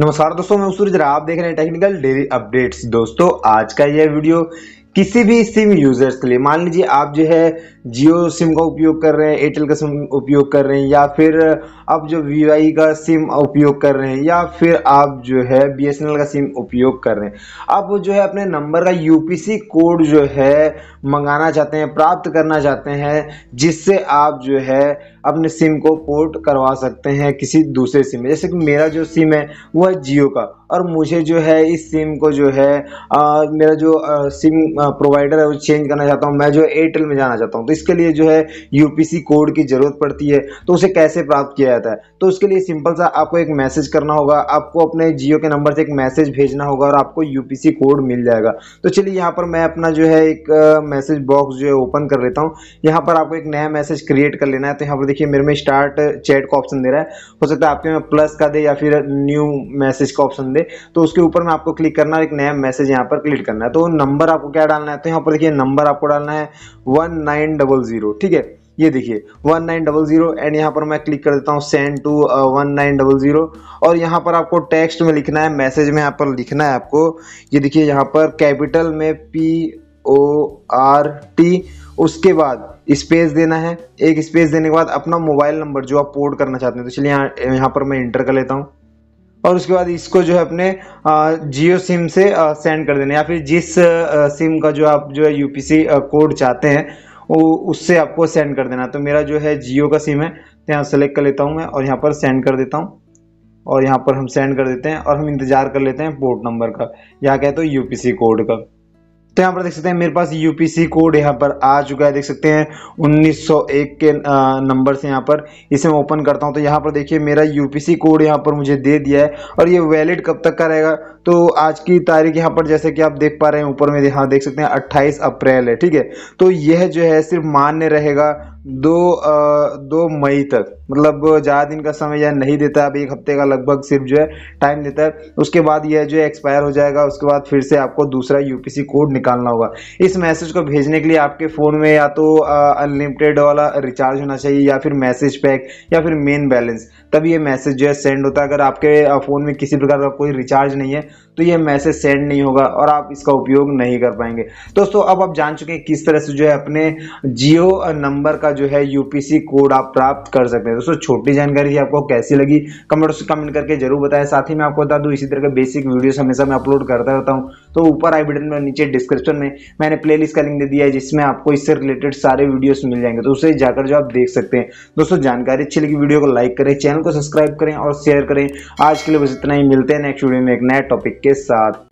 नमस्कार दोस्तों मैं सूरज आप देख रहे हैं टेक्निकल डेली अपडेट्स दोस्तों आज का यह वीडियो किसी भी सिम यूजर्स के लिए मान लीजिए आप जो है जियो सिम का उपयोग कर रहे हैं एयरटेल का सिम उपयोग कर रहे हैं या फिर आप जो वी का सिम उपयोग कर रहे हैं या फिर आप जो है बी का सिम उपयोग कर रहे हैं आप जो है अपने नंबर का यू कोड जो है मंगाना चाहते हैं प्राप्त करना चाहते हैं जिससे आप जो है अपने सिम को पोर्ट करवा सकते हैं किसी दूसरे सिम में जैसे कि मेरा जो सिम है वो है जियो का और मुझे जो है इस सिम को जो है आ, मेरा जो आ, सिम प्रोवाइडर है वो चेंज करना चाहता हूँ मैं जो है एयरटेल में जाना चाहता हूँ तो इसके लिए जो है यूपीसी कोड की ज़रूरत पड़ती है तो उसे कैसे प्राप्त किया जाता है तो उसके लिए सिंपल सा आपको एक मैसेज करना होगा आपको अपने जियो के नंबर से एक मैसेज भेजना होगा और आपको यूपीसी कोड मिल जाएगा तो चलिए यहाँ पर मैं अपना जो है एक मैसेज बॉक्स जो है ओपन कर लेता हूँ यहाँ पर आपको एक नया मैसेज क्रिएट कर लेना है तो यहाँ पर देखिए मेरे में स्टार्ट चैट का ऑप्शन दे रहा है हो सकता है आपके में प्लस का दे या फिर न्यू मैसेज का ऑप्शन दे तो उसके ऊपर में आपको क्लिक करना और एक नया मैसेज यहाँ पर क्लिक करना है तो नंबर आपको क्या डालना है तो यहाँ पर देखिए नंबर आपको डालना है वन नाइन डबल जीरो ठीक है ये देखिए one nine double zero and यहाँ पर मैं क्लिक कर देता हूँ send to one nine double zero और यहाँ पर आपको टेक्स्ट में लिखना है मैसेज में यहाँ पर लिखना है आपको ये देखिए यहाँ पर कैपिटल में पी ओ आर टी उसके बाद स्पेस देना है एक स्पेस देने के बाद अपना मोबाइल नंबर जो आप पोर्ट करना चाहते हैं तो चलिए यहाँ यहाँ पर मैं इंटर कर लेता हूँ और उसके बाद इसको जो है अपने जियो सिम से सेंड कर देना या फिर जिस सिम का जो आप जो है यू कोड चाहते हैं वो उससे आपको सेंड कर देना तो मेरा जो है जियो का सिम है तो यहाँ सेलेक्ट कर लेता हूँ मैं और यहाँ पर सेंड कर देता हूँ और यहाँ पर हम सेंड कर देते हैं और हम इंतज़ार कर लेते हैं पोर्ट नंबर का या कहते हो यू कोड का तो यहाँ पर देख सकते हैं मेरे पास यूपीसी कोड यहाँ पर आ चुका है देख सकते हैं 1901 के नंबर से यहाँ पर इसे मैं ओपन करता हूँ तो यहाँ पर देखिए मेरा यूपीसी कोड यहाँ पर मुझे दे दिया है और ये वैलिड कब तक का रहेगा तो आज की तारीख यहाँ पर जैसे कि आप देख पा रहे हैं ऊपर में यहाँ देख सकते हैं अट्ठाईस अप्रैल है ठीक है तो यह जो है सिर्फ मान्य रहेगा दो आ, दो मई तक मतलब ज़्यादा दिन का समय यह नहीं देता अब एक हफ्ते का लगभग सिर्फ जो है टाइम देता है उसके बाद यह जो है एक्सपायर हो जाएगा उसके बाद फिर से आपको दूसरा यूपीसी कोड निकालना होगा इस मैसेज को भेजने के लिए आपके फ़ोन में या तो अनलिमिटेड वाला रिचार्ज होना चाहिए या फिर मैसेज पैक या फिर मेन बैलेंस तब ये मैसेज जो है सेंड होता है अगर आपके फ़ोन में किसी प्रकार का कोई रिचार्ज नहीं है तो ये मैसेज सेंड नहीं होगा और आप इसका उपयोग नहीं कर पाएंगे दोस्तों अब आप जान चुके हैं किस तरह से जो है अपने जियो नंबर का जो है यूपीसी कोड आप प्राप्त कर सकते हैं दोस्तों छोटी जानकारी आपको कैसी लगी कमेंट कमेंट करके जरूर बताएं साथ ही मैं आपको बता दूं इसी तरह के बेसिक वीडियोस हमेशा मैं अपलोड करता रहता हूँ तो ऊपर आई बटन में नीचे डिस्क्रिप्शन में मैंने प्ले का लिंक दे दिया है जिसमें आपको इससे रिलेटेड सारे वीडियोस मिल जाएंगे तो उसे जाकर जो आप देख सकते हैं दोस्तों जानकारी अच्छी लगी वीडियो को लाइक करें चैनल को सब्सक्राइब करें और शेयर करें आज के लिए बस इतना ही मिलते हैं नेक्स्ट वीडियो में एक नए टॉपिक के साथ